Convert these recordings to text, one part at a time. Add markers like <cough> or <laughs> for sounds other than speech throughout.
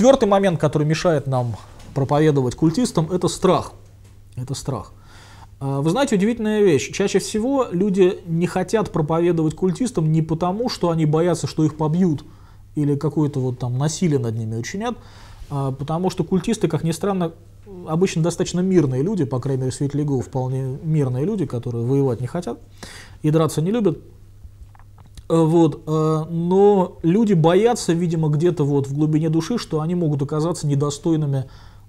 Четвертый момент, который мешает нам проповедовать культистам, это страх. Это страх. А, вы знаете, удивительная вещь. Чаще всего люди не хотят проповедовать культистам не потому, что они боятся, что их побьют или какое-то вот там насилие над ними учинят, а потому что культисты, как ни странно, обычно достаточно мирные люди, по крайней мере, светляков вполне мирные люди, которые воевать не хотят и драться не любят. Э, вот, э, но люди боятся, видимо, где-то вот в глубине души, что они могут оказаться недостойными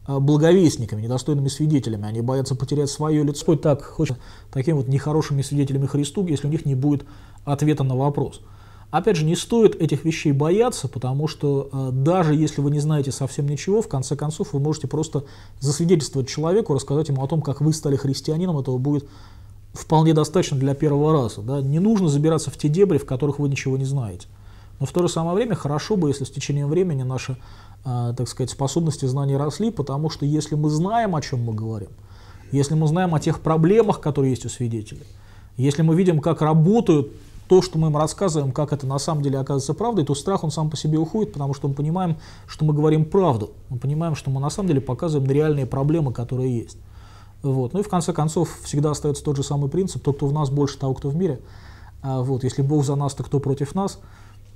э, благовестниками, недостойными свидетелями. Они боятся потерять свое лицо. Так, хочет такими вот нехорошими свидетелями Христу, если у них не будет ответа на вопрос. Опять же, не стоит этих вещей бояться, потому что даже если вы не знаете совсем ничего, в конце концов вы можете просто засвидетельствовать человеку, рассказать ему о том, как вы стали христианином, этого будет вполне достаточно для первого раза. Да? Не нужно забираться в те дебри, в которых вы ничего не знаете. Но в то же самое время хорошо бы, если с течением времени наши, э, так сказать, способности знания росли, потому что если мы знаем, о чем мы говорим, если мы знаем о тех проблемах, которые есть у свидетелей, если мы видим, как работают то, что мы им рассказываем, как это на самом деле оказывается правдой, то страх он сам по себе уходит, потому что мы понимаем, что мы говорим правду. Мы понимаем, что мы на самом деле показываем реальные проблемы, которые есть. Вот. Ну и в конце концов всегда остается тот же самый принцип, тот, кто в нас больше того, кто в мире. А, вот. Если Бог за нас, то кто против нас?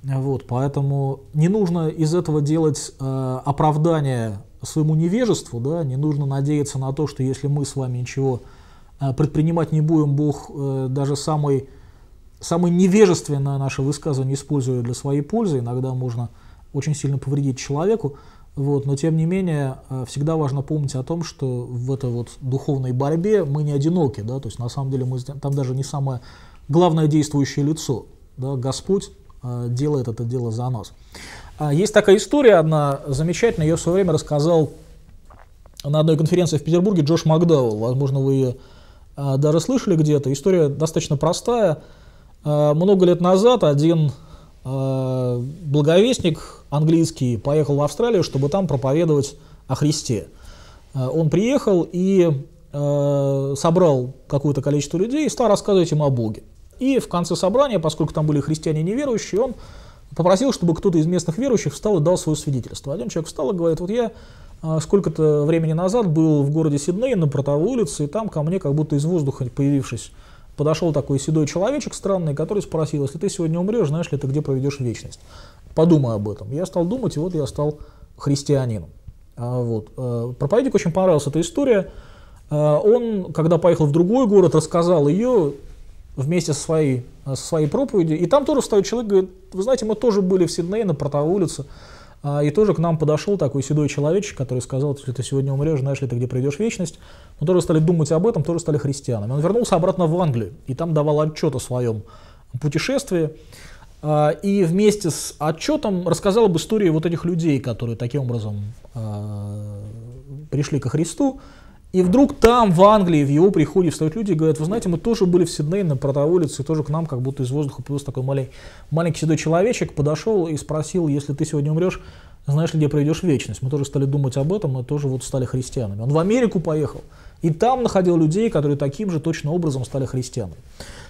А, вот. Поэтому не нужно из этого делать э, оправдание своему невежеству, да? не нужно надеяться на то, что если мы с вами ничего э, предпринимать не будем, Бог э, даже самый, самое невежественное наше высказывание использует для своей пользы, иногда можно очень сильно повредить человеку. Вот, но тем не менее, э, всегда важно помнить о том, что в этой вот духовной борьбе мы не одиноки, да, то есть на самом деле мы там даже не самое главное действующее лицо, да, Господь э, делает это дело за нас. А, есть такая история одна замечательная, ее в свое время рассказал на одной конференции в Петербурге Джош Макдауэлл, возможно, вы ее э, даже слышали где-то. История достаточно простая. Много лет назад один Э, благовестник английский поехал в Австралию, чтобы там проповедовать о Христе. Э, он приехал и э, собрал какое-то количество людей и стал рассказывать им о Боге. И в конце собрания, поскольку там были христиане неверующие, он попросил, чтобы кто-то из местных верующих встал и дал свое свидетельство. Один человек встал и говорит, вот я сколько-то времени назад был в городе Сидней на Протовой улице, и там ко мне, как будто из воздуха появившись, подошел такой седой человечек странный, который спросил, если ты сегодня умрешь, знаешь ли ты, где проведешь вечность? Подумай об этом. Я стал думать, и вот я стал христианином. А, вот. Э, Проповеднику очень понравилась эта история. Э, он, когда поехал в другой город, рассказал ее вместе со своей, со своей проповедью. И там тоже встает человек и говорит, вы знаете, мы тоже были в Сиднее на Протовой улице. А, и тоже к нам подошел такой седой человечек, который сказал, если ты сегодня умрешь, знаешь ли ты, где пройдешь вечность. Мы тоже стали думать об этом, тоже стали христианами. Он вернулся обратно в Англию и там давал отчет о своем путешествии. А, и вместе с отчетом рассказал об истории вот этих людей, которые таким образом а, пришли ко Христу, и вдруг там, в Англии, в его приходе встают люди и говорят, вы знаете, мы тоже были в Сиднее на Протовой тоже к нам как будто из воздуха появился такой маленький, маленький седой человечек, подошел и спросил, если ты сегодня умрешь, знаешь ли, где проведешь вечность? Мы тоже стали думать об этом, мы тоже вот стали христианами. Он в Америку поехал, и там находил людей, которые таким же точно образом стали христианами.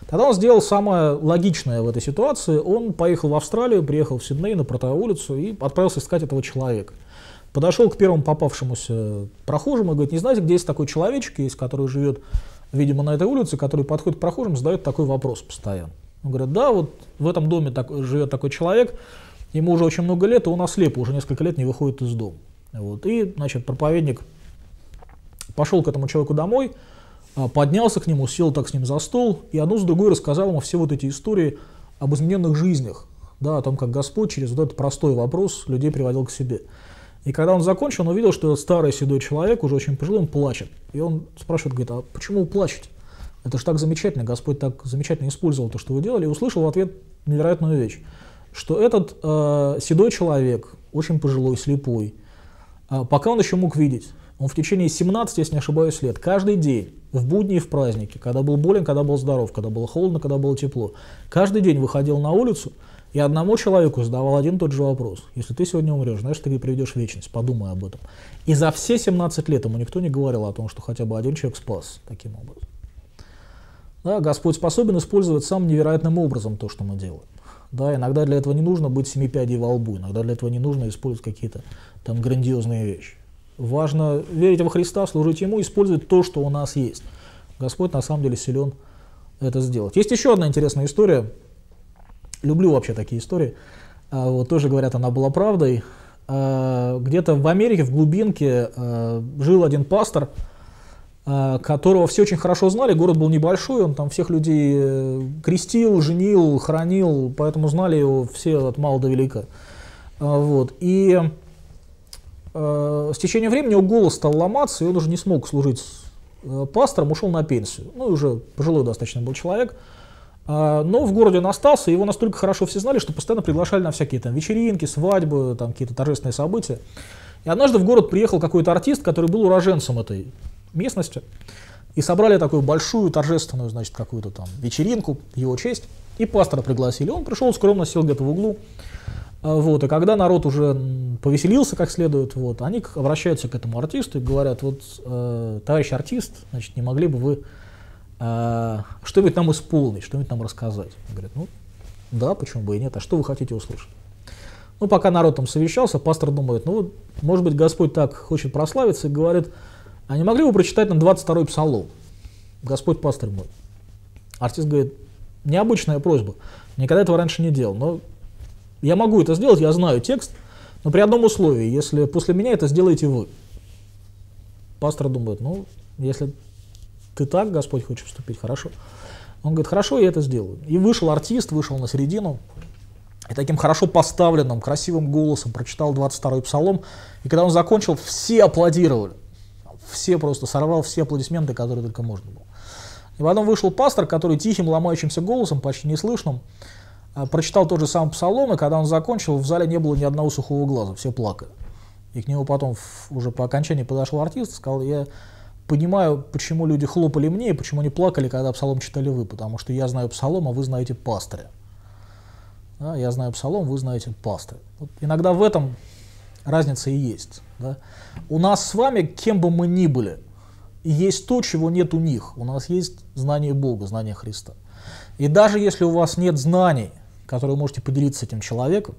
Тогда он сделал самое логичное в этой ситуации. Он поехал в Австралию, приехал в Сидней на Протовую и отправился искать этого человека – подошел к первому попавшемуся прохожему и говорит, не знаете, где есть такой человечек, есть, который живет, видимо, на этой улице, который подходит к прохожим, задает такой вопрос постоянно. Он говорит, да, вот в этом доме так, живет такой человек, ему уже очень много лет, и он ослеп, уже несколько лет не выходит из дома. Вот. И, значит, проповедник пошел к этому человеку домой, а, поднялся к нему, сел так с ним за стол, и одну с другой рассказал ему все вот эти истории об измененных жизнях, да, о том, как Господь через вот этот простой вопрос людей приводил к себе. И когда он закончил, он увидел, что этот старый седой человек, уже очень пожилой, он плачет. И он спрашивает, говорит, а почему вы плачете? Это же так замечательно, Господь так замечательно использовал то, что вы делали, и услышал в ответ невероятную вещь, что этот э, седой человек, очень пожилой, слепой, э, пока он еще мог видеть, он в течение 17, если не ошибаюсь, лет, каждый день, в будни и в праздники, когда был болен, когда был здоров, когда было холодно, когда было тепло, каждый день выходил на улицу – и одному человеку задавал один и тот же вопрос. Если ты сегодня умрешь, знаешь, ты приведешь вечность, подумай об этом. И за все 17 лет ему никто не говорил о том, что хотя бы один человек спас таким образом. Да, Господь способен использовать самым невероятным образом то, что мы делаем. Да, иногда для этого не нужно быть семи пядей во лбу, иногда для этого не нужно использовать какие-то там грандиозные вещи. Важно верить во Христа, служить Ему, использовать то, что у нас есть. Господь на самом деле силен это сделать. Есть еще одна интересная история, Люблю вообще такие истории. А, вот тоже говорят, она была правдой. А, где-то в Америке, в глубинке, а, жил один пастор, которого все очень хорошо знали. Город был небольшой, он там всех людей э, крестил, женил, хранил, поэтому знали его все от мала до велика. Вот. И с течением времени его голос стал ломаться, и он уже не смог служить э, пастором, ушел на пенсию. Ну, уже пожилой достаточно был человек. А, но в городе он остался, его настолько хорошо все знали, что постоянно приглашали на всякие там вечеринки, свадьбы, там какие-то торжественные события. И однажды в город приехал какой-то артист, который был уроженцем этой местности. И собрали такую большую торжественную, значит, какую-то там вечеринку его честь. И пастора пригласили. Он пришел, скромно сел где-то в углу. А, вот, и когда народ уже повеселился как следует, вот, они обращаются к этому артисту и говорят, вот, э, товарищ артист, значит, не могли бы вы «А, что-нибудь нам исполнить, что-нибудь нам рассказать. Он говорит, ну да, почему бы и нет, а что вы хотите услышать? Ну, пока народ там совещался, пастор думает, ну вот, может быть, Господь так хочет прославиться и говорит, а не могли бы прочитать нам 22-й псалом? Господь пастор мой. Артист говорит, необычная просьба, никогда этого раньше не делал, но я могу это сделать, я знаю текст, но при одном условии, если после меня это сделаете вы. Пастор думает, ну, если ты так, Господь, хочешь вступить, хорошо. Он говорит, хорошо, я это сделаю. И вышел артист, вышел на середину, и таким хорошо поставленным, красивым голосом прочитал 22-й псалом. И когда он закончил, все аплодировали. Все просто сорвал все аплодисменты, которые только можно было. И потом вышел пастор, который тихим, ломающимся голосом, почти неслышным, а, прочитал тот же самый псалом, и когда он закончил, в зале не было ни одного сухого глаза, все плакали. И к нему потом уже по окончании подошел артист и сказал, я понимаю, почему люди хлопали мне и почему они плакали, когда псалом читали вы, потому что я знаю псалом, а вы знаете пастыря. Да, я знаю псалом, вы знаете пастыря. Вот иногда в этом разница и есть. Да? У нас с вами, кем бы мы ни были, есть то, чего нет у них. У нас есть знание Бога, знание Христа. И даже если у вас нет знаний, которые вы можете поделиться с этим человеком,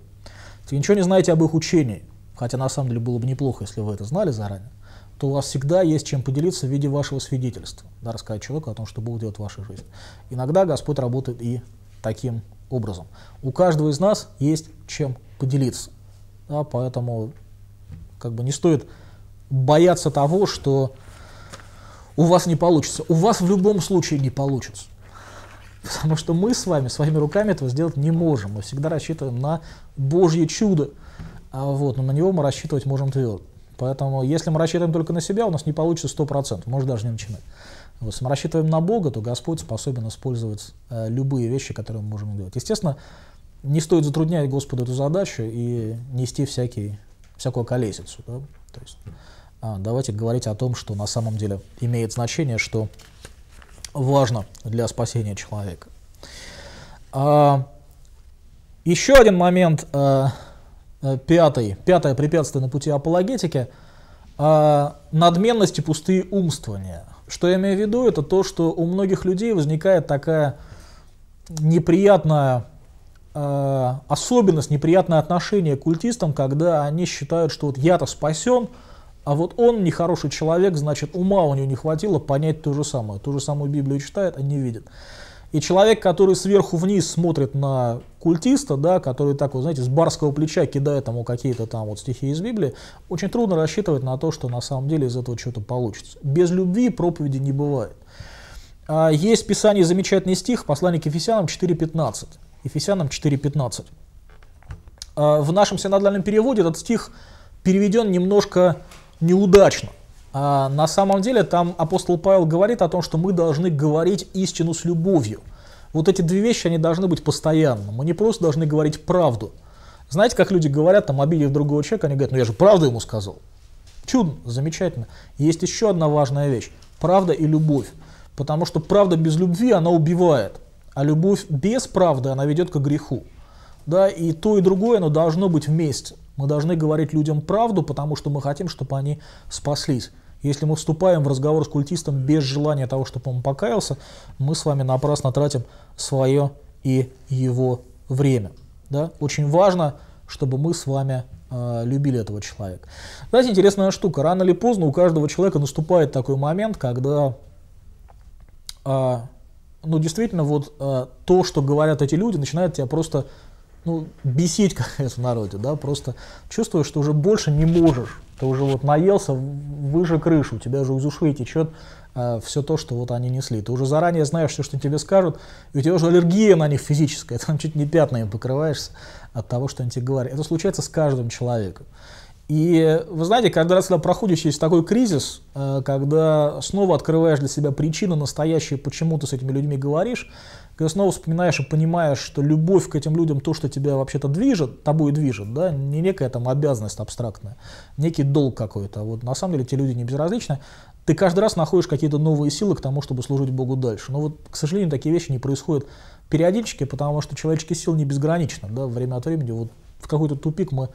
то вы ничего не знаете об их учении. Хотя на самом деле было бы неплохо, если вы это знали заранее то у вас всегда есть чем поделиться в виде вашего свидетельства, да, рассказать человеку о том, что Бог делает в вашей жизни. Иногда Господь работает и таким образом. У каждого из нас есть чем поделиться. Да, поэтому как бы не стоит бояться того, что у вас не получится. У вас в любом случае не получится. Потому что мы с вами, своими руками этого сделать не можем. Мы всегда рассчитываем на Божье чудо. А вот, но на него мы рассчитывать можем твердо. Поэтому, если мы рассчитываем только на себя, у нас не получится 100%, может даже не начинать. если мы рассчитываем на Бога, то Господь способен использовать э, любые вещи, которые мы можем делать. Естественно, не стоит затруднять Господу эту задачу и нести всякие, всякую колесицу. Да? То есть, а, давайте говорить о том, что на самом деле имеет значение, что важно для спасения человека. А, еще один момент, а, Э, пятый, пятое препятствие на пути апологетики а, – надменность и пустые умствования. Что я имею в виду, это то, что у многих людей возникает такая неприятная э, особенность, неприятное отношение к культистам, когда они считают, что вот я-то спасен, а вот он нехороший человек, значит ума у него не хватило понять то же самое. Ту же самую Библию читает, а не видит. И человек, который сверху вниз смотрит на культиста, да, который так вот, знаете, с барского плеча кидает ему какие-то там вот стихи из Библии, очень трудно рассчитывать на то, что на самом деле из этого что-то получится. Без любви проповеди не бывает. А, есть в Писании замечательный стих, послание к Ефесянам 4.15. Ефесянам 4.15. А, в нашем синодальном переводе этот стих переведен немножко неудачно. А, на самом деле там апостол Павел говорит о том, что мы должны говорить истину с любовью. Вот эти две вещи, они должны быть постоянно. Мы не просто должны говорить правду. Знаете, как люди говорят, там, обидев другого человека, они говорят, ну я же правду ему сказал. Чудно, замечательно. Есть еще одна важная вещь. Правда и любовь. Потому что правда без любви, она убивает. А любовь без правды, она ведет к греху. Да, и то, и другое, оно должно быть вместе. Мы должны говорить людям правду, потому что мы хотим, чтобы они спаслись. Если мы вступаем в разговор с культистом без желания того, чтобы он покаялся, мы с вами напрасно тратим свое и его время. Да? Очень важно, чтобы мы с вами э, любили этого человека. Знаете, интересная штука. Рано или поздно у каждого человека наступает такой момент, когда а, ну, действительно вот э, то, что говорят эти люди, начинает тебя просто ну, бесить, <laughs> как говорится, в народе, да, просто чувствуешь, что уже больше не можешь, ты уже вот наелся выше крыши, у тебя же из ушей течет э, все то, что вот они несли. Ты уже заранее знаешь все, что тебе скажут, и у тебя уже аллергия на них физическая, <laughs> там чуть не пятнами покрываешься от того, что они тебе говорят. Это случается с каждым человеком. И вы знаете, когда раз когда проходишь через такой кризис, э, когда снова открываешь для себя причину настоящие, почему ты с этими людьми говоришь, когда снова вспоминаешь и понимаешь, что любовь к этим людям, то, что тебя вообще-то движет, тобой движет, да, не некая там обязанность абстрактная, некий долг какой-то, вот на самом деле те люди не безразличны, ты каждый раз находишь какие-то новые силы к тому, чтобы служить Богу дальше. Но вот, к сожалению, такие вещи не происходят периодически, потому что человеческие силы не безграничны, да, время от времени вот в какой-то тупик мы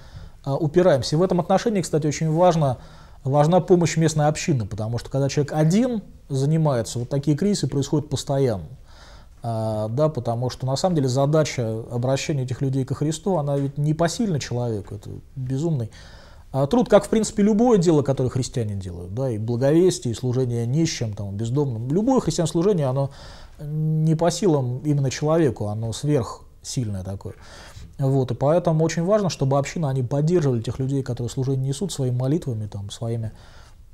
а, упираемся. И в этом отношении, кстати, очень важно, важна помощь местной общины, потому что когда человек один занимается, вот такие кризисы происходят постоянно. А, да, потому что на самом деле задача обращения этих людей ко Христу, она ведь не посильна человеку, это безумный а, труд, как, в принципе, любое дело, которое христиане делают, да, и благовестие, и служение нищим, там, бездомным. Любое христианское служение, оно не по силам именно человеку, оно сверхсильное такое. Вот, и поэтому очень важно, чтобы община, они поддерживали тех людей, которые служение несут своими молитвами, там, своими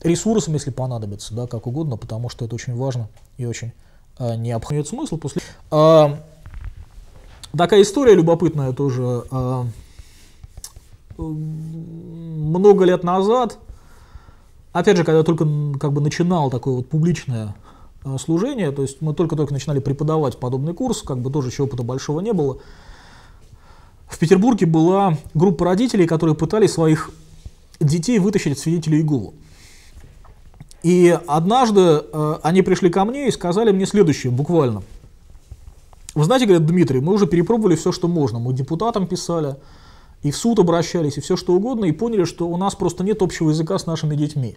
ресурсами, если понадобится, да, как угодно, потому что это очень важно и очень э, а, необходим смысл. После... Э, такая история любопытная тоже. Э, много лет назад, опять же, когда я только как бы начинал такое вот публичное служение, то есть мы только-только начинали преподавать подобный курс, как бы тоже еще опыта большого не было, в Петербурге была группа родителей, которые пытались своих детей вытащить от свидетелей Иеговы. И однажды э, они пришли ко мне и сказали мне следующее, буквально. Вы знаете, говорят, Дмитрий, мы уже перепробовали все, что можно. Мы депутатам писали, и в суд обращались, и все что угодно, и поняли, что у нас просто нет общего языка с нашими детьми.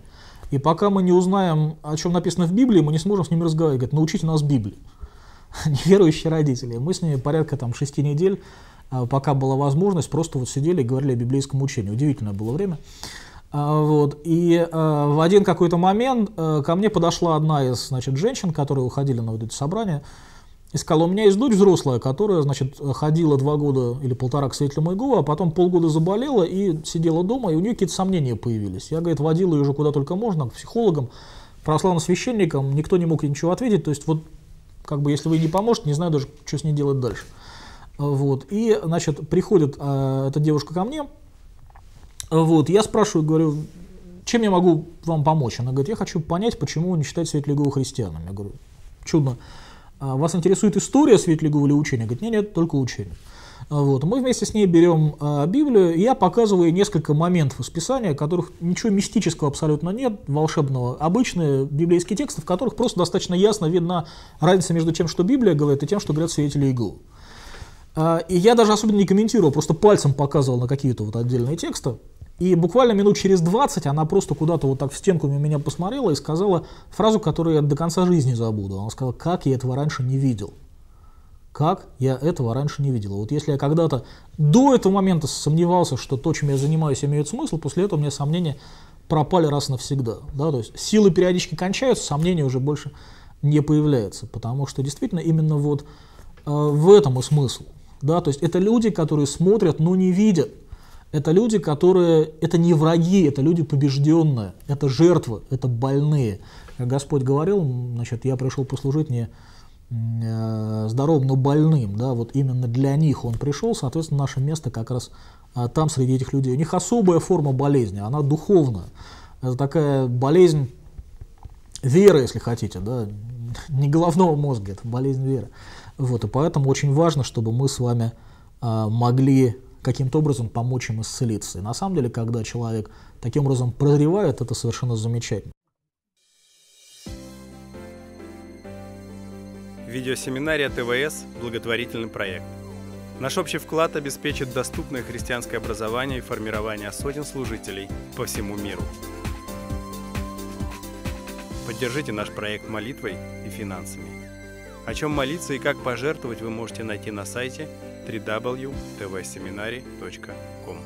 И пока мы не узнаем, о чем написано в Библии, мы не сможем с ними разговаривать. Говорят, научите нас Библии. <laughs> Неверующие родители. Мы с ними порядка там шести недель а, пока была возможность, просто вот сидели и говорили о библейском учении. Удивительное было время. А, вот. И а, в один какой-то момент ко мне подошла одна из значит, женщин, которые уходили на вот эти собрания, и сказала, у меня есть дочь взрослая, которая значит, ходила два года или полтора к свидетелям Игову, а потом полгода заболела и сидела дома, и у нее какие-то сомнения появились. Я, говорит, водила ее уже куда только можно, к психологам, православным священникам, никто не мог ничего ответить, то есть вот как бы если вы не поможете, не знаю даже, что с ней делать дальше. Вот. И, значит, приходит э, эта девушка ко мне. Вот. Я спрашиваю, говорю, чем я могу вам помочь? Она говорит, я хочу понять, почему не считать Светлигову христианами. Я говорю, чудно. А вас интересует история Светлигова или учение? Говорит, нет, нет, только учение. Вот. Мы вместе с ней берем э, Библию, и я показываю несколько моментов из Писания, которых ничего мистического абсолютно нет, волшебного. Обычные библейские тексты, в которых просто достаточно ясно видна разница между тем, что Библия говорит, и тем, что говорят свидетели Иеговы. А, и я даже особенно не комментировал, просто пальцем показывал на какие-то вот отдельные тексты. И буквально минут через 20 она просто куда-то вот так в стенку на меня посмотрела и сказала фразу, которую я до конца жизни забуду. Она сказала, как я этого раньше не видел. Как я этого раньше не видел. Вот если я когда-то до этого момента сомневался, что то, чем я занимаюсь, имеет смысл, после этого у меня сомнения пропали раз навсегда. Да? То есть силы периодически кончаются, сомнения уже больше не появляются, Потому что действительно именно вот э, в этом и смысл. Да, то есть это люди, которые смотрят, но не видят. Это люди, которые, это не враги, это люди побежденные, это жертвы, это больные. Как Господь говорил, значит, я пришел послужить не э, здоровым, но больным, да, вот именно для них он пришел, соответственно, наше место как раз а, там среди этих людей. У них особая форма болезни, она духовная. Это такая болезнь веры, если хотите, да, <laughs> не головного мозга, это болезнь веры. Вот, и поэтому очень важно, чтобы мы с вами а, могли каким-то образом помочь им исцелиться. И на самом деле, когда человек таким образом прозревает, это совершенно замечательно. Видеосеминария ТВС – благотворительный проект. Наш общий вклад обеспечит доступное христианское образование и формирование сотен служителей по всему миру. Поддержите наш проект молитвой и финансами. О чем молиться и как пожертвовать вы можете найти на сайте www.tvseminary.com.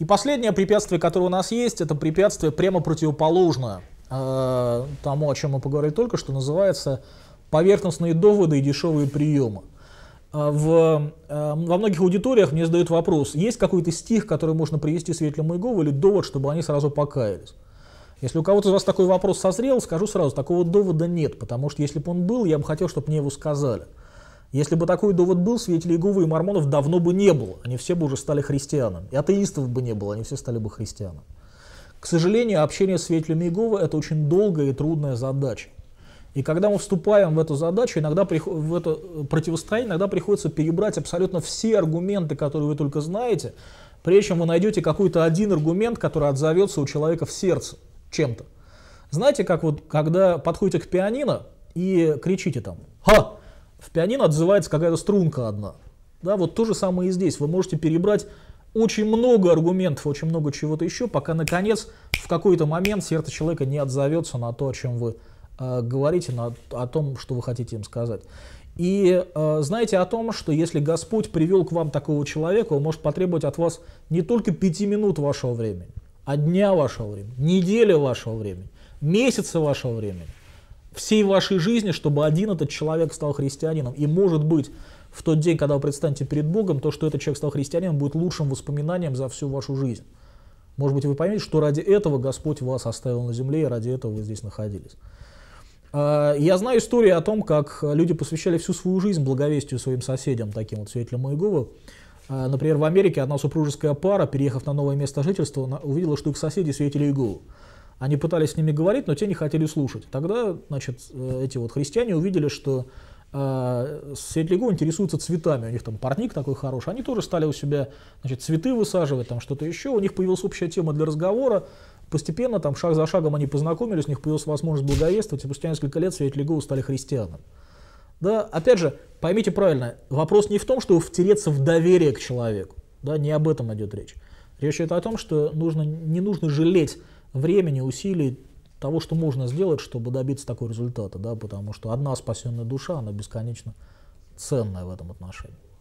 И последнее препятствие, которое у нас есть, это препятствие прямо противоположное э, тому, о чем мы поговорили только что, называется поверхностные доводы и дешевые приемы. Э, в, э, во многих аудиториях мне задают вопрос, есть какой-то стих, который можно привести светлому Иеговы или довод, чтобы они сразу покаялись. Если у кого-то из вас такой вопрос созрел, скажу сразу, такого довода нет, потому что если бы он был, я бы хотел, чтобы мне его сказали. Если бы такой довод был, свидетелей Иеговы и мормонов давно бы не было, они все бы уже стали христианами. И атеистов бы не было, они все стали бы христианами. К сожалению, общение с свидетелями Иеговы – это очень долгая и трудная задача. И когда мы вступаем в эту задачу, иногда в это противостояние, иногда приходится перебрать абсолютно все аргументы, которые вы только знаете, прежде чем вы найдете какой-то один аргумент, который отзовется у человека в сердце чем-то. Знаете, как вот, когда подходите к пианино и кричите там «Ха!», в пианино отзывается какая-то струнка одна. Да, вот то же самое и здесь. Вы можете перебрать очень много аргументов, очень много чего-то еще, пока, наконец, в какой-то момент сердце человека не отзовется на то, о чем вы э, говорите, на, о том, что вы хотите им сказать. И э, знаете о том, что если Господь привел к вам такого человека, он может потребовать от вас не только пяти минут вашего времени, а дня вашего времени, недели вашего времени, месяца вашего времени, всей вашей жизни, чтобы один этот человек стал христианином. И может быть, в тот день, когда вы предстанете перед Богом, то, что этот человек стал христианином, будет лучшим воспоминанием за всю вашу жизнь. Может быть, вы поймете, что ради этого Господь вас оставил на земле, и ради этого вы здесь находились. А, я знаю истории о том, как люди посвящали всю свою жизнь благовестию своим соседям, таким вот свидетелям Моегова. А, например, в Америке одна супружеская пара, переехав на новое место жительства, увидела, что их соседи светили иглу. Они пытались с ними говорить, но те не хотели слушать. Тогда, значит, э, эти вот христиане увидели, что а, Светляков интересуются цветами, у них там парник такой хороший, они тоже стали у себя значит, цветы высаживать, там что-то еще, у них появилась общая тема для разговора, постепенно, там, шаг за шагом они познакомились, у них появилась возможность благовествовать, и спустя несколько лет Светляков стали христианами. Да, опять же, поймите правильно, вопрос не в том, чтобы втереться в доверие к человеку, да, не об этом идет речь. Речь идет о том, что нужно, не нужно жалеть времени, усилий, того, что можно сделать, чтобы добиться такого результата, да, потому что одна спасенная душа, она бесконечно ценная в этом отношении.